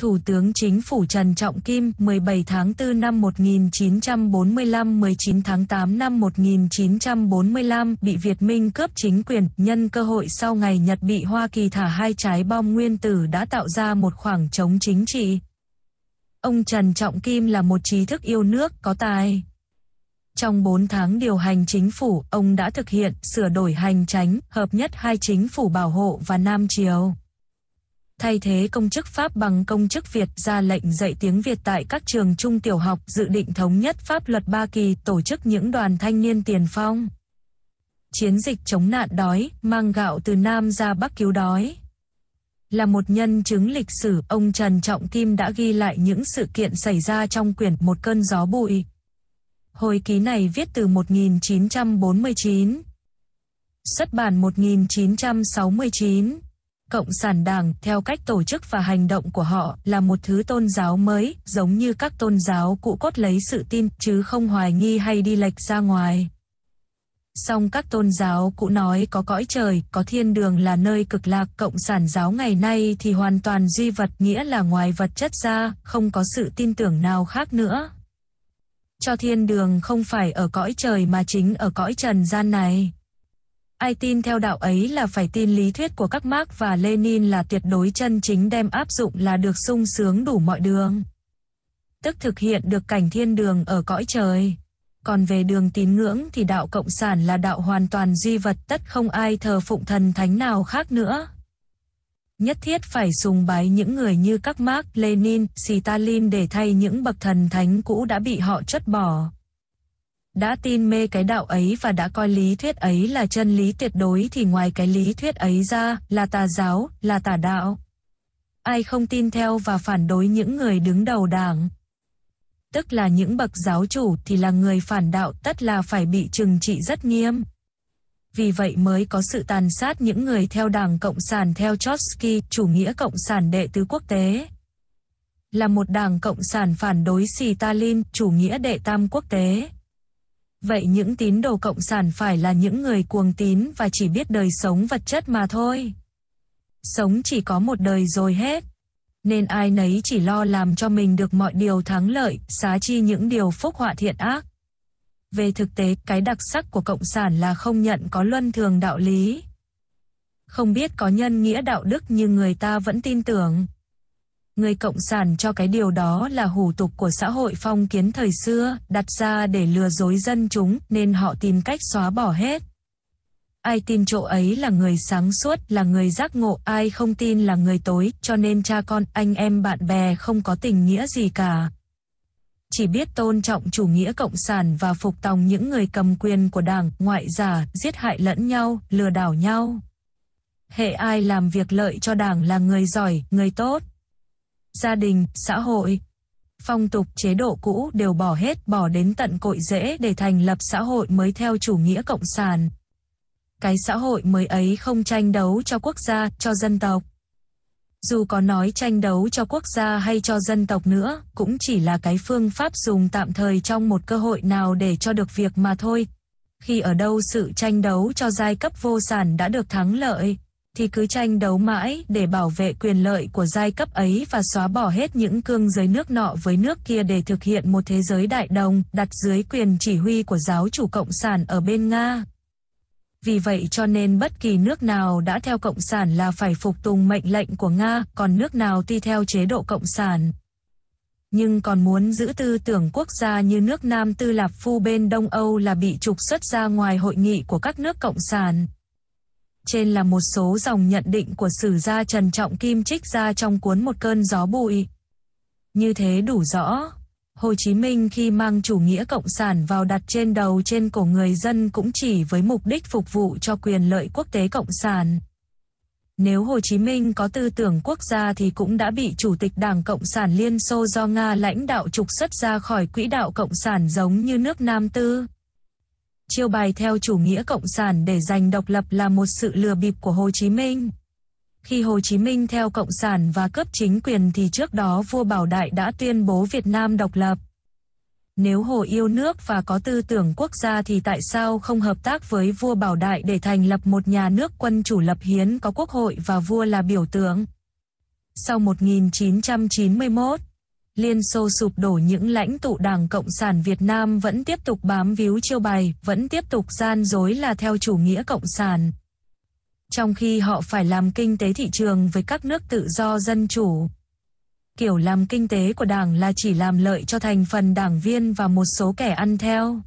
Thủ tướng Chính phủ Trần Trọng Kim 17 tháng 4 năm 1945 19 tháng 8 năm 1945 bị Việt Minh cướp chính quyền nhân cơ hội sau ngày Nhật bị Hoa Kỳ thả hai trái bom nguyên tử đã tạo ra một khoảng trống chính trị. Ông Trần Trọng Kim là một trí thức yêu nước có tài. Trong 4 tháng điều hành chính phủ, ông đã thực hiện sửa đổi hành tránh, hợp nhất hai chính phủ bảo hộ và Nam Triều thay thế công chức Pháp bằng công chức Việt ra lệnh dạy tiếng Việt tại các trường trung tiểu học dự định thống nhất pháp luật Ba Kỳ tổ chức những đoàn thanh niên tiền phong. Chiến dịch chống nạn đói, mang gạo từ Nam ra Bắc cứu đói. Là một nhân chứng lịch sử, ông Trần Trọng Kim đã ghi lại những sự kiện xảy ra trong quyển Một cơn gió bụi. Hồi ký này viết từ 1949, xuất bản 1969 Cộng sản Đảng, theo cách tổ chức và hành động của họ, là một thứ tôn giáo mới, giống như các tôn giáo cũ cốt lấy sự tin, chứ không hoài nghi hay đi lệch ra ngoài. Song các tôn giáo cũ nói có cõi trời, có thiên đường là nơi cực lạc, cộng sản giáo ngày nay thì hoàn toàn duy vật nghĩa là ngoài vật chất ra, không có sự tin tưởng nào khác nữa. Cho thiên đường không phải ở cõi trời mà chính ở cõi trần gian này. Ai tin theo đạo ấy là phải tin lý thuyết của các Marx và Lenin là tuyệt đối chân chính đem áp dụng là được sung sướng đủ mọi đường. Tức thực hiện được cảnh thiên đường ở cõi trời. Còn về đường tín ngưỡng thì đạo cộng sản là đạo hoàn toàn duy vật tất không ai thờ phụng thần thánh nào khác nữa. Nhất thiết phải sùng bái những người như các Marx, Lenin, Stalin để thay những bậc thần thánh cũ đã bị họ chất bỏ đã tin mê cái đạo ấy và đã coi lý thuyết ấy là chân lý tuyệt đối thì ngoài cái lý thuyết ấy ra là tà giáo, là tà đạo. Ai không tin theo và phản đối những người đứng đầu đảng, tức là những bậc giáo chủ thì là người phản đạo tất là phải bị trừng trị rất nghiêm. Vì vậy mới có sự tàn sát những người theo đảng Cộng sản theo Trotsky, chủ nghĩa Cộng sản đệ tứ quốc tế. Là một đảng Cộng sản phản đối Stalin, chủ nghĩa đệ tam quốc tế. Vậy những tín đồ cộng sản phải là những người cuồng tín và chỉ biết đời sống vật chất mà thôi. Sống chỉ có một đời rồi hết. Nên ai nấy chỉ lo làm cho mình được mọi điều thắng lợi, xá chi những điều phúc họa thiện ác. Về thực tế, cái đặc sắc của cộng sản là không nhận có luân thường đạo lý. Không biết có nhân nghĩa đạo đức như người ta vẫn tin tưởng người cộng sản cho cái điều đó là hủ tục của xã hội phong kiến thời xưa, đặt ra để lừa dối dân chúng, nên họ tìm cách xóa bỏ hết. Ai tin chỗ ấy là người sáng suốt, là người giác ngộ, ai không tin là người tối, cho nên cha con, anh em bạn bè không có tình nghĩa gì cả. Chỉ biết tôn trọng chủ nghĩa cộng sản và phục tòng những người cầm quyền của đảng, ngoại giả, giết hại lẫn nhau, lừa đảo nhau. Hệ ai làm việc lợi cho đảng là người giỏi, người tốt gia đình, xã hội. Phong tục chế độ cũ đều bỏ hết bỏ đến tận cội rễ để thành lập xã hội mới theo chủ nghĩa cộng sản. Cái xã hội mới ấy không tranh đấu cho quốc gia, cho dân tộc. Dù có nói tranh đấu cho quốc gia hay cho dân tộc nữa, cũng chỉ là cái phương pháp dùng tạm thời trong một cơ hội nào để cho được việc mà thôi. Khi ở đâu sự tranh đấu cho giai cấp vô sản đã được thắng lợi, thì cứ tranh đấu mãi để bảo vệ quyền lợi của giai cấp ấy và xóa bỏ hết những cương giới nước nọ với nước kia để thực hiện một thế giới đại đồng đặt dưới quyền chỉ huy của giáo chủ Cộng sản ở bên Nga. Vì vậy cho nên bất kỳ nước nào đã theo Cộng sản là phải phục tùng mệnh lệnh của Nga, còn nước nào tuy theo chế độ Cộng sản. Nhưng còn muốn giữ tư tưởng quốc gia như nước Nam Tư Lạp Phu bên Đông Âu là bị trục xuất ra ngoài hội nghị của các nước Cộng sản. Trên là một số dòng nhận định của sử gia Trần Trọng Kim trích ra trong cuốn Một cơn gió bụi. Như thế đủ rõ, Hồ Chí Minh khi mang chủ nghĩa cộng sản vào đặt trên đầu trên cổ người dân cũng chỉ với mục đích phục vụ cho quyền lợi quốc tế cộng sản. Nếu Hồ Chí Minh có tư tưởng quốc gia thì cũng đã bị Chủ tịch Đảng Cộng sản Liên Xô do Nga lãnh đạo trục xuất ra khỏi quỹ đạo Cộng sản giống như nước Nam Tư chiêu bài theo chủ nghĩa cộng sản để giành độc lập là một sự lừa bịp của Hồ Chí Minh. Khi Hồ Chí Minh theo cộng sản và cấp chính quyền thì trước đó vua Bảo Đại đã tuyên bố Việt Nam độc lập. Nếu Hồ yêu nước và có tư tưởng quốc gia thì tại sao không hợp tác với vua Bảo Đại để thành lập một nhà nước quân chủ lập hiến có quốc hội và vua là biểu tượng? Sau 1991, Liên Xô sụp đổ những lãnh tụ Đảng Cộng sản Việt Nam vẫn tiếp tục bám víu chiêu bài, vẫn tiếp tục gian dối là theo chủ nghĩa Cộng sản. Trong khi họ phải làm kinh tế thị trường với các nước tự do dân chủ. Kiểu làm kinh tế của Đảng là chỉ làm lợi cho thành phần đảng viên và một số kẻ ăn theo.